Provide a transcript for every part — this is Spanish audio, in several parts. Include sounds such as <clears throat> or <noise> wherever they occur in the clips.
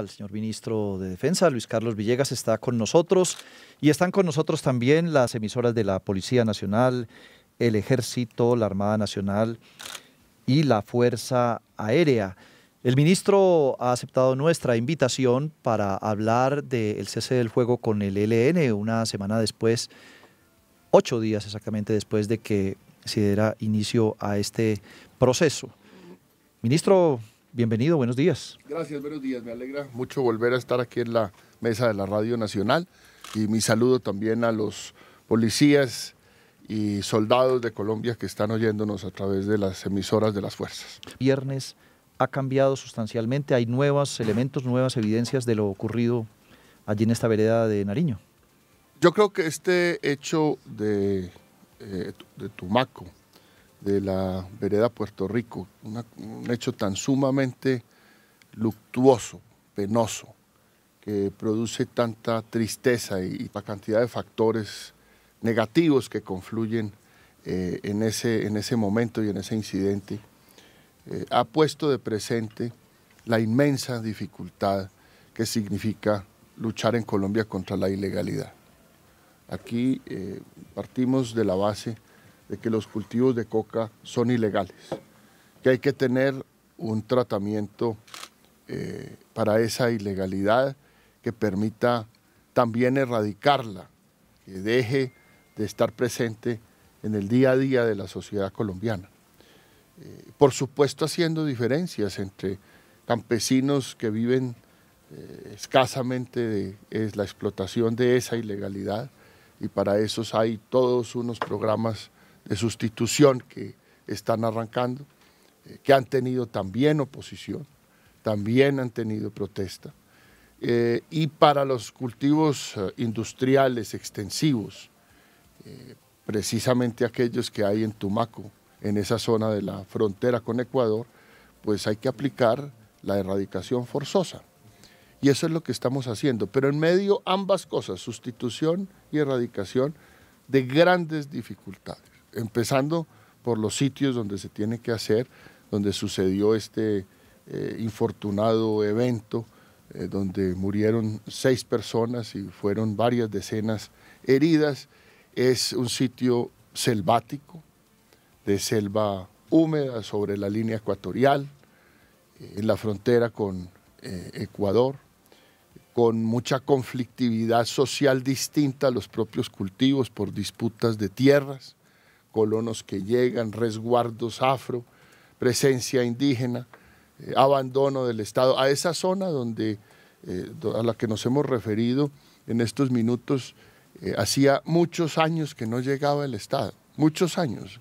El señor ministro de Defensa, Luis Carlos Villegas, está con nosotros y están con nosotros también las emisoras de la Policía Nacional, el Ejército, la Armada Nacional y la Fuerza Aérea. El ministro ha aceptado nuestra invitación para hablar del cese del fuego con el e LN una semana después, ocho días exactamente después de que se diera inicio a este proceso. Ministro, Bienvenido, buenos días. Gracias, buenos días. Me alegra mucho volver a estar aquí en la mesa de la Radio Nacional y mi saludo también a los policías y soldados de Colombia que están oyéndonos a través de las emisoras de las fuerzas. Viernes ha cambiado sustancialmente, hay nuevos elementos, nuevas evidencias de lo ocurrido allí en esta vereda de Nariño. Yo creo que este hecho de, eh, de Tumaco de la vereda Puerto Rico, un hecho tan sumamente luctuoso, penoso, que produce tanta tristeza y, y cantidad de factores negativos que confluyen eh, en, ese, en ese momento y en ese incidente, eh, ha puesto de presente la inmensa dificultad que significa luchar en Colombia contra la ilegalidad. Aquí eh, partimos de la base de que los cultivos de coca son ilegales, que hay que tener un tratamiento eh, para esa ilegalidad que permita también erradicarla, que deje de estar presente en el día a día de la sociedad colombiana. Eh, por supuesto haciendo diferencias entre campesinos que viven eh, escasamente de la explotación de esa ilegalidad y para eso hay todos unos programas de sustitución que están arrancando, eh, que han tenido también oposición, también han tenido protesta. Eh, y para los cultivos eh, industriales extensivos, precisamente aquellos que hay en Tumaco, en esa zona de la frontera con Ecuador, pues hay que aplicar la erradicación forzosa. Y eso es lo que estamos haciendo. Pero en medio ambas cosas, sustitución y erradicación, de grandes dificultades empezando por los sitios donde se tiene que hacer, donde sucedió este eh, infortunado evento, eh, donde murieron seis personas y fueron varias decenas heridas. Es un sitio selvático, de selva húmeda sobre la línea ecuatorial, eh, en la frontera con Ecuador, con mucha conflictividad social distinta a los propios cultivos por disputas de tierras colonos que llegan, resguardos afro, presencia indígena, eh, abandono del Estado, a esa zona donde, eh, a la que nos hemos referido en estos minutos, eh, hacía muchos años que no llegaba el Estado, muchos años.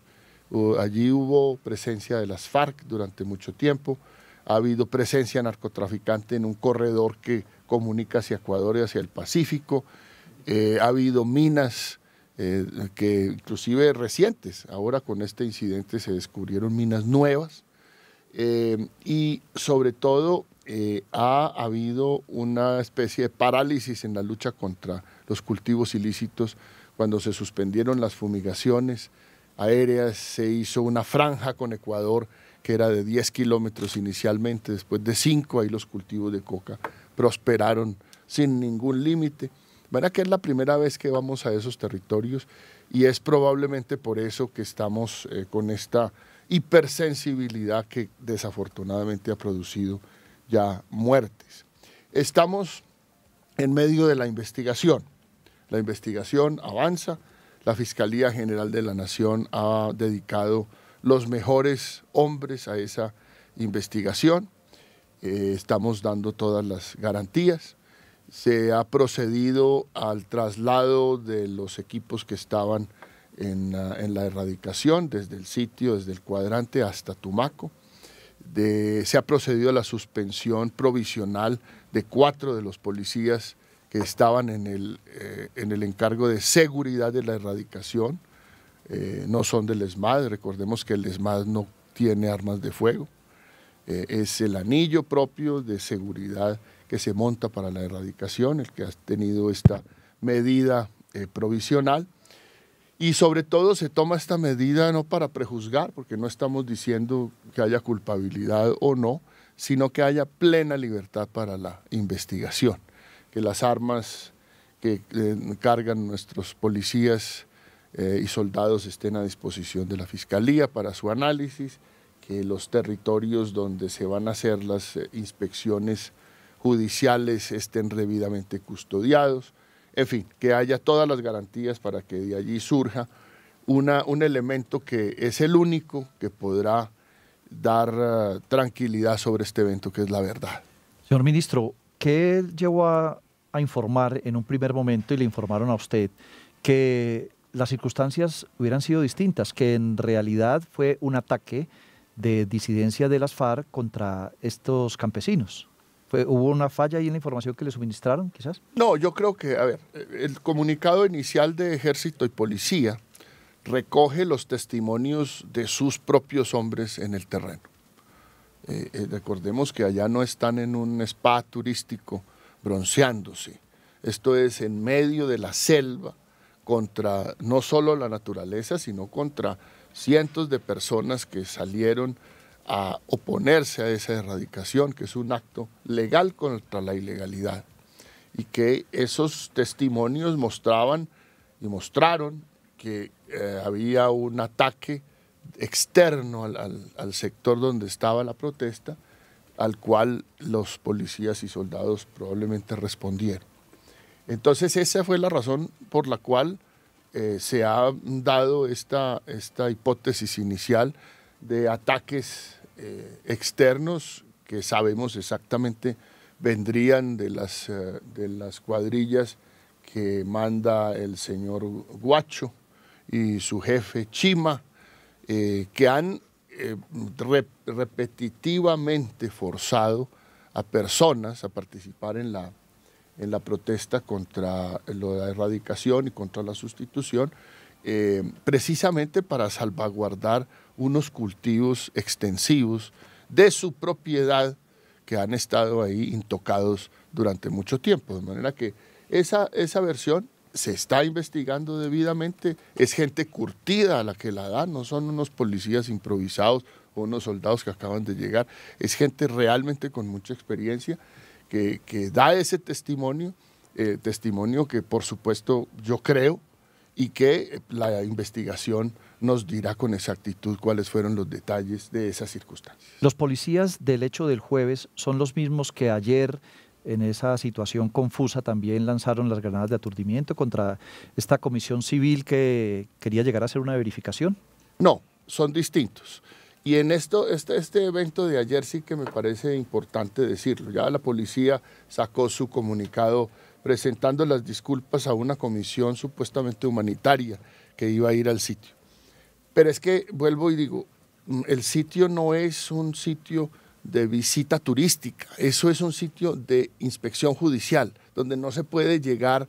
allí hubo presencia de las FARC durante mucho tiempo, ha habido presencia narcotraficante en un corredor que comunica hacia Ecuador y hacia el Pacífico, ha habido minas eh, que inclusive recientes, ahora con este incidente se descubrieron minas nuevas eh, y sobre todo eh, ha habido una especie de parálisis en la lucha contra los cultivos ilícitos cuando se suspendieron las fumigaciones aéreas, se hizo una franja con Ecuador que era de 10 kilómetros inicialmente, después de 5, ahí los cultivos de coca prosperaron sin ningún límite que es la primera vez que vamos a esos territorios y es probablemente por eso que estamos eh, con esta hipersensibilidad que desafortunadamente ha producido ya muertes. Estamos en medio de la investigación. La investigación avanza. La Fiscalía General de la Nación ha dedicado los mejores hombres a esa investigación. Eh, estamos dando todas las garantías se ha procedido al traslado de los equipos que estaban en, la erradicación, desde el sitio, desde el cuadrante hasta Tumaco. se ha procedido a la suspensión provisional de cuatro de los policías que estaban en el, eh, encargo de seguridad de la erradicación. Eh, no son del ESMAD, recordemos que el ESMAD no tiene armas de fuego. Eh, es el anillo propio de seguridad que se monta para la erradicación, el que ha tenido esta medida eh, provisional. Y sobre todo se toma esta medida no para prejuzgar, porque no estamos diciendo que haya culpabilidad o no, sino que haya plena libertad para la investigación, que las armas que eh, cargan nuestros policías eh, y soldados estén a disposición de la Fiscalía para su análisis, que los territorios donde se van a hacer las inspecciones judiciales estén debidamente custodiados, en fin, que haya todas las garantías para que de allí surja una, un elemento que es el único que podrá dar eh, tranquilidad sobre este evento, que es la verdad. Señor ministro, ¿qué llevó a, a informar en un primer momento y le informaron a usted que las circunstancias hubieran sido distintas, que en realidad fue un ataque de disidencia de las FARC contra estos campesinos? ¿Hubo una falla ahí en la información que le suministraron, quizás? No, yo creo que, a ver, el comunicado inicial de Ejército y Policía recoge los testimonios de sus propios hombres en el terreno. Eh, eh, recordemos que allá no están en un spa turístico bronceándose. Esto es en medio de la selva, contra no solo la naturaleza, sino contra cientos de personas que salieron a oponerse a esa erradicación, que es un acto legal contra la ilegalidad, y que esos testimonios mostraban y mostraron que eh, había un ataque externo al, sector donde estaba la protesta, al cual los policías y soldados probablemente respondieron. Entonces esa fue la razón por la cual eh, se ha dado esta, esta hipótesis inicial de ataques eh, externos que sabemos exactamente vendrían de las, eh, de las cuadrillas que manda el señor Guacho y su jefe Chima, eh, que han repetitivamente forzado a personas a participar en la, en la protesta contra la erradicación y contra la sustitución, precisamente para salvaguardar unos cultivos extensivos de su propiedad que han estado ahí intocados durante mucho tiempo. De manera que esa, esa versión se está investigando debidamente, es gente curtida la que la da, no son unos policías improvisados o unos soldados que acaban de llegar, es gente realmente con mucha experiencia que, da ese testimonio, eh, testimonio que por supuesto yo creo y que la investigación nos dirá con exactitud cuáles fueron los detalles de esas circunstancias. Los policías del hecho del jueves son los mismos que ayer en esa situación confusa también lanzaron las granadas de aturdimiento contra esta comisión civil que quería llegar a hacer una verificación. No, son distintos. Y en esto, este, este evento de ayer sí que me parece importante decirlo. Ya la policía sacó su comunicado presentando las disculpas a una comisión supuestamente humanitaria que iba a ir al sitio. Pero es que vuelvo y digo, mm, el sitio no es un sitio de visita turística, eso es un sitio de inspección judicial, donde no se puede llegar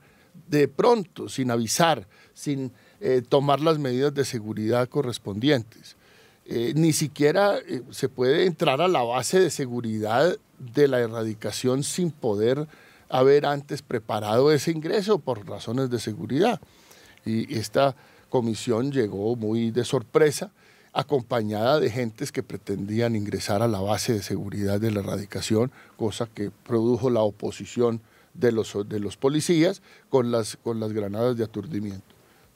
de pronto, sin avisar, sin eh, tomar las medidas de seguridad correspondientes. Eh, ni siquiera eh, se puede entrar a la base de seguridad de la erradicación sin poder haber antes preparado ese ingreso por razones de seguridad. Y esta comisión llegó muy de sorpresa, acompañada de gentes que pretendían ingresar a la base de seguridad de la erradicación, cosa que produjo la oposición de los, de los policías con las, con las granadas de aturdimiento.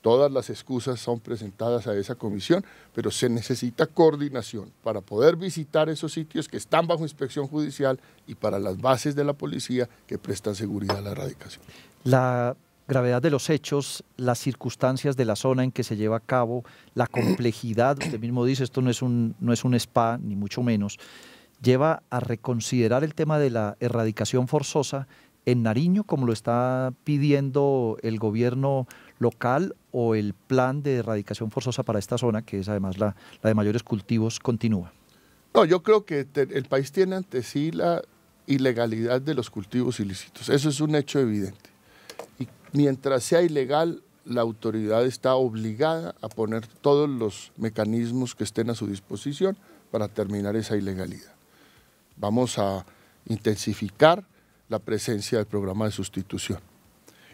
Todas las excusas son presentadas a esa comisión, pero se necesita coordinación para poder visitar esos sitios que están bajo inspección judicial y para las bases de la policía que prestan seguridad a la erradicación. La gravedad de los hechos, las circunstancias de la zona en que se lleva a cabo, la <clears throat> complejidad, usted mismo dice, esto no es un, no es un spa, ni mucho menos, lleva a reconsiderar el tema de la erradicación forzosa en Nariño, como lo está pidiendo el gobierno local o el plan de erradicación forzosa para esta zona, que es además la, la de mayores cultivos, continúa? No, yo creo que el país tiene ante sí la ilegalidad de los cultivos ilícitos. Eso es un hecho evidente mientras sea ilegal, la autoridad está obligada a poner todos los mecanismos que estén a su disposición para terminar esa ilegalidad. Vamos a intensificar la presencia del programa de sustitución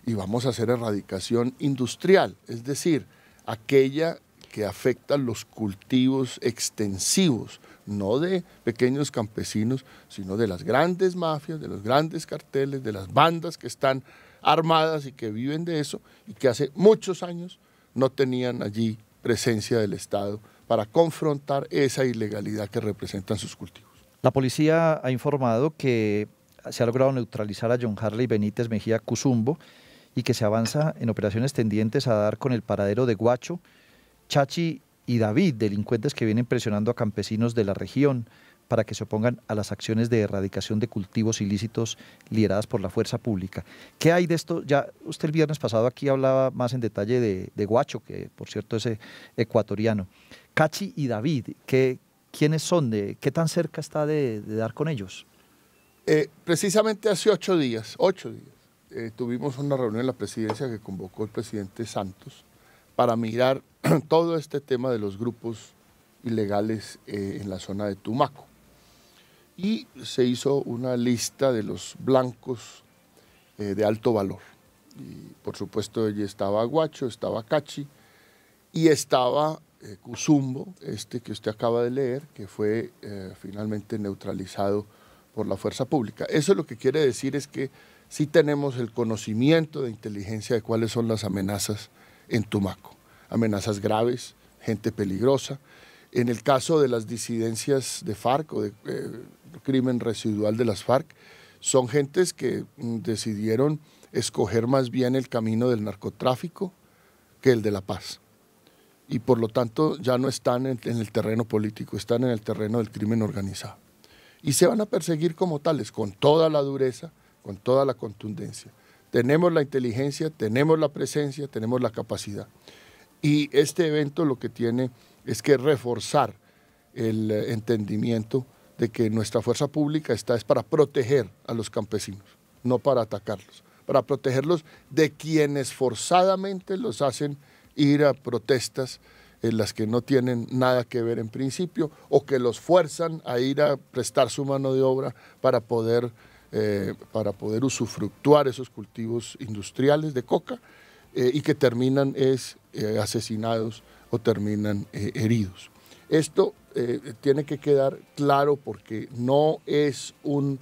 y vamos a hacer erradicación industrial, es decir, aquella que afecta los cultivos extensivos, no de pequeños campesinos, sino de las grandes mafias, de los grandes carteles, de las bandas que están armadas y que viven de eso y que hace muchos años no tenían allí presencia del Estado para confrontar esa ilegalidad que representan sus cultivos. La policía ha informado que se ha logrado neutralizar a John Harley Benítez Mejía Cuzumbo y que se avanza en operaciones tendientes a dar con el paradero de Guacho, Chachi y David, delincuentes que vienen presionando a campesinos de la región, para que se opongan a las acciones de erradicación de cultivos ilícitos lideradas por la fuerza pública. ¿Qué hay de esto? Ya usted el viernes pasado aquí hablaba más en detalle de, Guacho, que por cierto es eh, ecuatoriano. Cachi y David, ¿qué, ¿quiénes son? ¿Qué tan cerca está de, dar con ellos? Eh, precisamente hace ocho días, ocho días, eh, tuvimos una reunión en la presidencia que convocó el presidente Santos para mirar <clears throat> todo este tema de los grupos ilegales en la zona de Tumaco y se hizo una lista de los blancos eh, de alto valor. Y por supuesto, allí estaba Guacho, estaba Cachi y estaba eh, este que usted acaba de leer, que fue eh, finalmente neutralizado por la fuerza pública. Eso lo que quiere decir es que sí tenemos el conocimiento de inteligencia de cuáles son las amenazas en Tumaco. Amenazas graves, gente peligrosa, en el caso de las disidencias de FARC o de eh, crimen residual de las FARC, son gentes que mm, decidieron escoger más bien el camino del narcotráfico que el de la paz. Y por lo tanto ya no están en el terreno político, están en el terreno del crimen organizado. Y se van a perseguir como tales, con toda la dureza, con toda la contundencia. Tenemos la inteligencia, tenemos la presencia, tenemos la capacidad. Y este evento lo que tiene es que reforzar el eh, entendimiento de que nuestra fuerza pública está es para proteger a los campesinos, no para atacarlos, para protegerlos de quienes forzadamente los hacen ir a protestas en las que no tienen nada que ver en principio o que los fuerzan a ir a prestar su mano de obra para poder, eh, para poder usufructuar esos cultivos industriales de coca eh, y que terminan es, asesinados o terminan eh, heridos. Esto eh, tiene que quedar claro porque no es un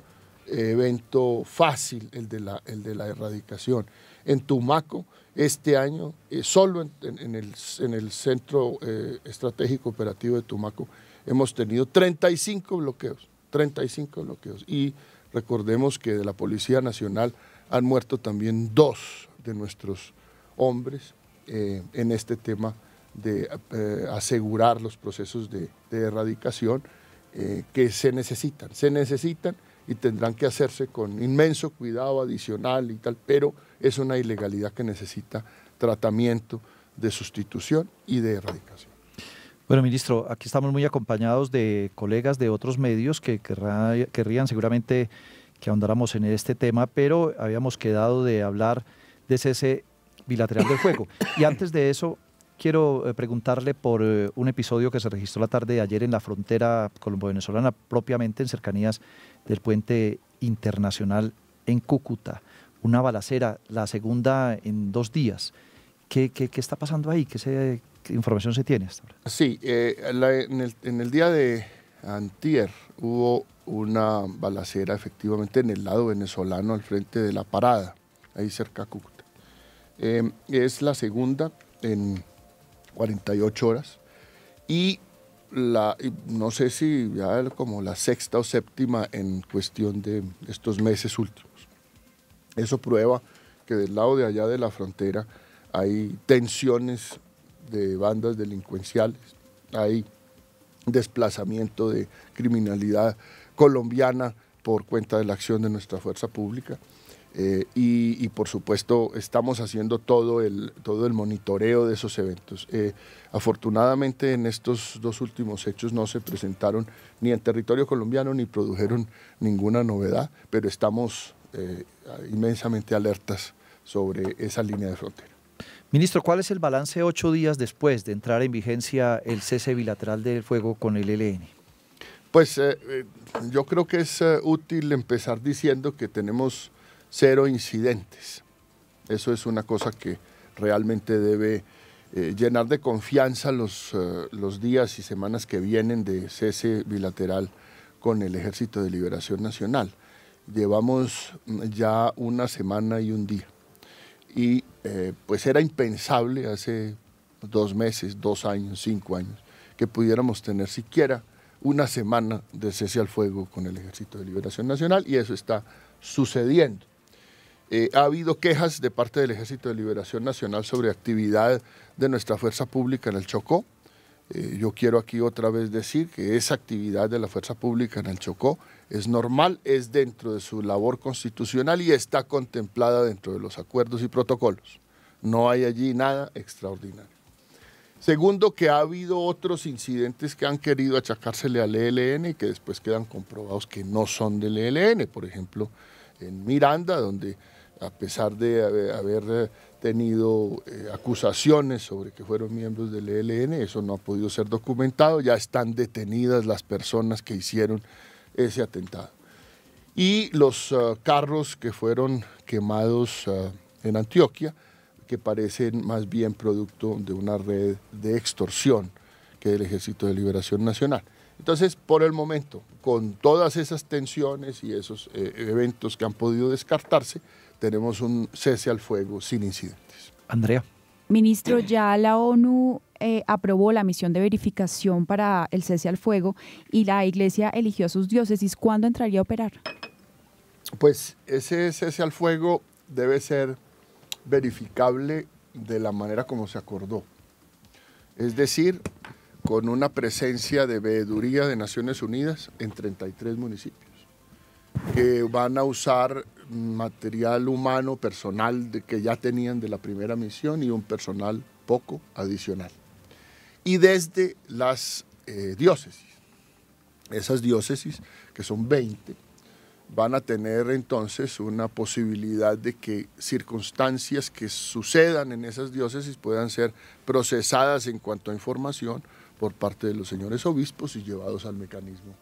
evento fácil el de la, erradicación. En Tumaco, este año, eh, solo en, el, Centro Estratégico Operativo de Tumaco, hemos tenido 35 bloqueos, 35 bloqueos. Y recordemos que de la Policía Nacional han muerto también dos de nuestros hombres en este tema de eh, asegurar los procesos de, erradicación eh, que se necesitan. Se necesitan y tendrán que hacerse con inmenso cuidado adicional y tal, pero es una ilegalidad que necesita tratamiento de sustitución y de erradicación. Bueno, ministro, aquí estamos muy acompañados de colegas de otros medios que querrían seguramente que ahondáramos en este tema, pero habíamos quedado de hablar de ese bilateral del juego. Y antes de eso, quiero eh, preguntarle por eh, un episodio que se registró la tarde de ayer en la frontera colombo-venezolana, propiamente en cercanías del puente internacional en Cúcuta. Una balacera, la segunda en dos días. ¿Qué, está pasando ahí? ¿Qué, se, información se tiene hasta ahora? Sí, eh, en, el, día de antier hubo una balacera efectivamente en el lado venezolano al frente de la parada, ahí cerca a Cúcuta. Em, es la segunda en 48 horas. Y la, no sé si ya como la sexta o séptima en cuestión de estos meses últimos. Eso prueba que del lado de allá de la frontera hay tensiones de bandas delincuenciales, hay desplazamiento de criminalidad colombiana por cuenta de la acción de nuestra fuerza pública. Eh, y, por supuesto estamos haciendo todo el, todo el monitoreo de esos eventos. Eh, afortunadamente en estos dos últimos hechos no se presentaron ni en territorio colombiano ni produjeron ninguna novedad, pero estamos eh, inmensamente alertas sobre esa línea de frontera. Ministro, ¿cuál es el balance ocho días después de entrar en vigencia el cese bilateral del fuego con el LN? Pues yo creo que es útil empezar diciendo que tenemos cero incidentes. Eso es una cosa que realmente debe eh, llenar de confianza los, eh, los días y semanas que vienen de cese bilateral con el Ejército de Liberación Nacional. Llevamos mm, ya una semana y un día. Y eh, pues era impensable hace dos meses, dos años, cinco años, que pudiéramos tener siquiera una semana de cese al fuego con el Ejército de Liberación Nacional y eso está sucediendo. Eh, ha habido quejas de parte del Ejército de Liberación Nacional sobre actividad de nuestra fuerza pública en el Chocó. Eh, yo quiero aquí otra vez decir que esa actividad de la fuerza pública en el Chocó es normal, es dentro de su labor constitucional y está contemplada dentro de los acuerdos y protocolos. No hay allí nada extraordinario. Segundo, que ha habido otros incidentes que han querido achacársele al ELN y que después quedan comprobados que no son del ELN. Por ejemplo, en Miranda, donde a pesar de haber eh, tenido eh, acusaciones sobre que fueron miembros del ELN, eso no ha podido ser documentado, ya están detenidas las personas que hicieron ese atentado. Y los eh, carros que fueron quemados en Antioquia, que parecen más bien producto de una red de extorsión que del Ejército de Liberación Nacional. Entonces, por el momento, con todas esas tensiones y esos eventos que han podido descartarse, tenemos un cese al fuego sin incidentes. Andrea. Ministro, ya la ONU eh, aprobó la misión de verificación para el cese al fuego y la iglesia eligió a sus diócesis. ¿Cuándo entraría a operar? Pues ese cese al fuego debe ser verificable de la manera como se acordó. Es decir, con una presencia de veeduría de Naciones Unidas en 33 municipios que van a usar material humano, personal que ya tenían de la primera misión y un personal poco adicional. Y desde las eh, diócesis, esas diócesis, que son 20, van a tener entonces una posibilidad de que circunstancias que sucedan en esas diócesis puedan ser procesadas en cuanto a información por parte de los señores obispos y llevados al mecanismo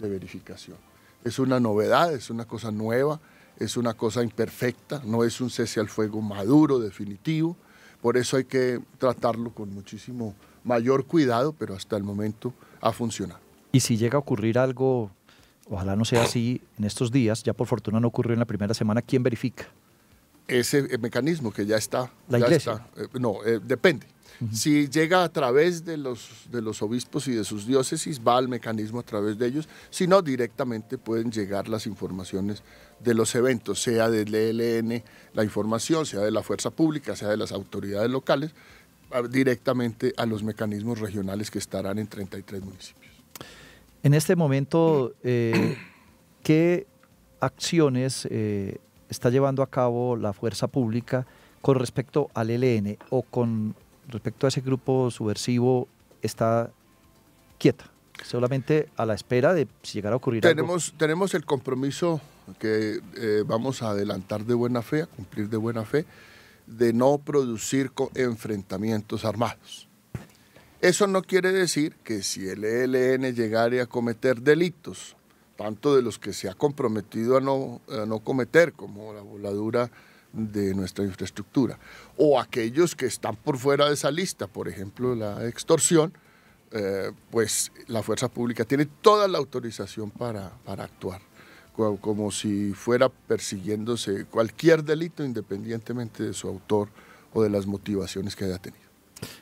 de verificación es una novedad, es una cosa nueva, es una cosa imperfecta, no es un cese al fuego maduro, definitivo. Por eso hay que tratarlo con muchísimo mayor cuidado, pero hasta el momento ha funcionado. Y si llega a ocurrir algo, ojalá no sea así, en estos días, ya por fortuna no ocurrió en la primera semana, ¿quién verifica? ese eh, mecanismo que ya está. ¿La eh, no, eh, depende. Si llega a través de los, de los obispos y de sus diócesis, va al mecanismo a través de ellos, si no directamente pueden llegar las informaciones de los eventos, sea del ELN la información, sea de la fuerza pública, sea de las autoridades locales, ah, directamente a los mecanismos regionales que estarán en 33 municipios. En este momento, mm. ¿qué acciones está llevando a cabo la fuerza pública con respecto al ELN o con respecto a ese grupo subversivo está quieta, solamente a la espera de si llegara a ocurrir tenemos, algo. Tenemos el compromiso que eh, vamos a adelantar de buena fe, a cumplir de buena fe, de no producir enfrentamientos armados. Eso no quiere decir que si el ELN llegara a cometer delitos tanto de los que se ha comprometido a no, no cometer, como la voladura de nuestra infraestructura, o aquellos que están por fuera de esa lista, por ejemplo, la extorsión, eh, pues la fuerza pública tiene toda la autorización para, para actuar, como, si fuera persiguiéndose cualquier delito independientemente de su autor o de las motivaciones que haya tenido.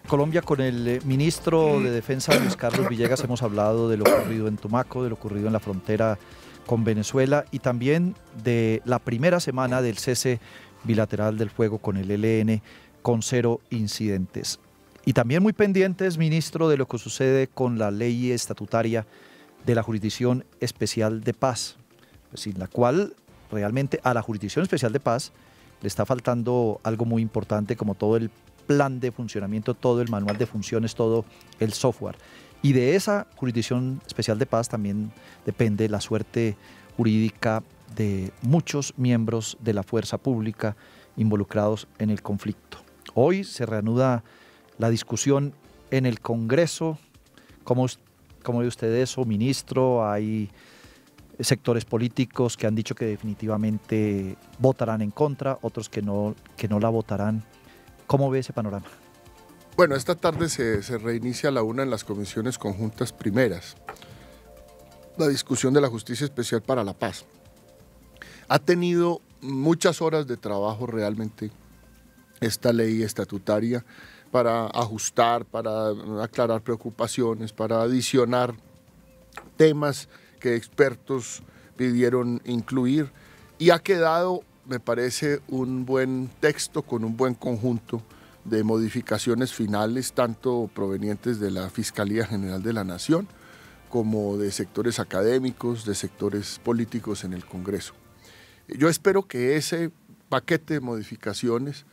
Colombia con el eh, ministro mm. de Defensa Luis Carlos Villegas hemos hablado de lo ocurrido en Tumaco, de lo ocurrido en la frontera con Venezuela y también de la primera semana del cese bilateral del fuego con el ELN con cero incidentes. Y también muy pendientes, ministro, de lo que sucede con la ley estatutaria de la Jurisdicción Especial de Paz, pues, sin la cual realmente a la Jurisdicción Especial de Paz le está faltando algo muy importante como todo el plan de funcionamiento, todo el manual de funciones, todo el software. Y de esa jurisdicción especial de paz también depende la suerte jurídica de muchos miembros de la fuerza pública involucrados en el conflicto. Hoy se reanuda la discusión en el Congreso. ¿Cómo, ve usted eso, ministro? Hay sectores políticos que han dicho que definitivamente votarán en contra, otros que no, que no la votarán. ¿Cómo ve ese panorama? Bueno, esta tarde se, se reinicia la una en las comisiones conjuntas primeras, la discusión de la justicia especial para la paz. Ha tenido muchas horas de trabajo realmente esta ley estatutaria para ajustar, para aclarar preocupaciones, para adicionar temas que expertos pidieron incluir y ha quedado me parece un buen texto con un buen conjunto de modificaciones finales, tanto provenientes de la Fiscalía General de la Nación como de sectores académicos, de sectores políticos en el Congreso. Yo espero que ese paquete de modificaciones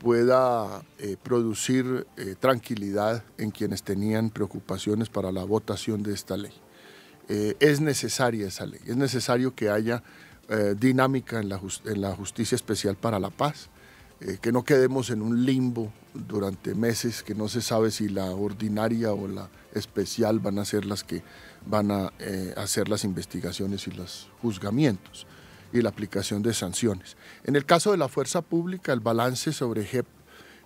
pueda eh, producir eh, tranquilidad en quienes tenían preocupaciones para la votación de esta ley. Eh, es necesaria esa ley, es necesario que haya eh, dinámica en la, en la, justicia especial para la paz, eh, que no quedemos en un limbo durante meses, que no se sabe si la ordinaria o la especial van a ser las que van a eh, hacer las investigaciones y los juzgamientos y la aplicación de sanciones. En el caso de la fuerza pública, el balance sobre JEP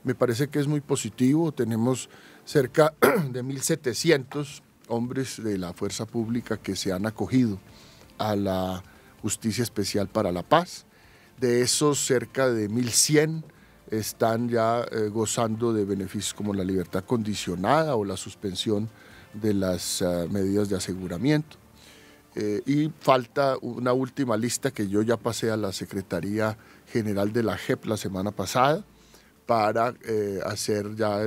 me parece que es muy positivo. Tenemos cerca <clears throat> de 1.700 hombres de la fuerza pública que se han acogido a la Justicia Especial para la Paz. De esos, cerca de 1.100 están ya eh, gozando de beneficios como la libertad condicionada o la suspensión de las eh, medidas de aseguramiento. Eh, y falta una última lista que yo ya pasé a la Secretaría General de la JEP la semana pasada para hacer ya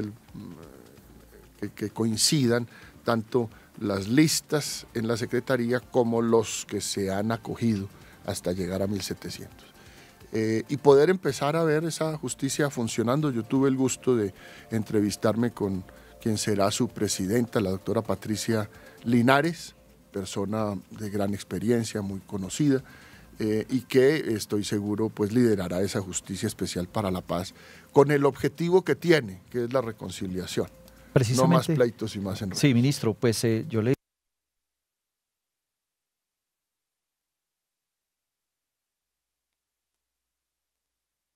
que coincidan tanto las listas en la Secretaría como los que se han acogido hasta llegar a 1700. Eh, y poder empezar a ver esa justicia funcionando. Yo tuve el gusto de entrevistarme con quien será su presidenta, la doctora Patricia Linares, persona de gran experiencia, muy conocida, eh, y que estoy seguro pues liderará esa justicia especial para la paz con el objetivo que tiene, que es la reconciliación no más pleitos y más Sí, ministro, pues eh, yo le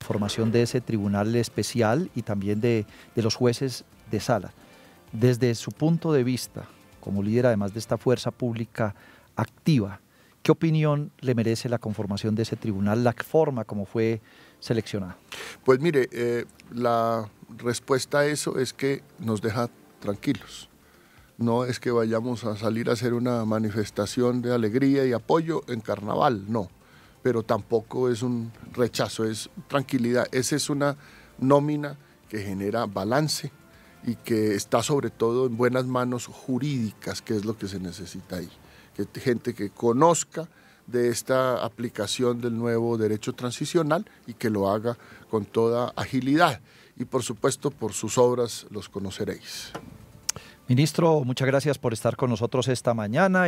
formación de ese tribunal especial y también de, de, los jueces de sala. Desde su punto de vista, como líder además de esta fuerza pública activa, ¿Qué opinión le merece la conformación de ese tribunal, la forma como fue seleccionada? Pues mire, eh, la respuesta a eso es que nos deja tranquilos. No es que vayamos a salir a hacer una manifestación de alegría y apoyo en carnaval, no. Pero tampoco es un rechazo, es tranquilidad. Esa es una nómina que genera balance y que está sobre todo en buenas manos jurídicas, que es lo que se necesita ahí gente que conozca de esta aplicación del nuevo derecho transicional y que lo haga con toda agilidad. Y por supuesto, por sus obras los conoceréis. Ministro, muchas gracias por estar con nosotros esta mañana.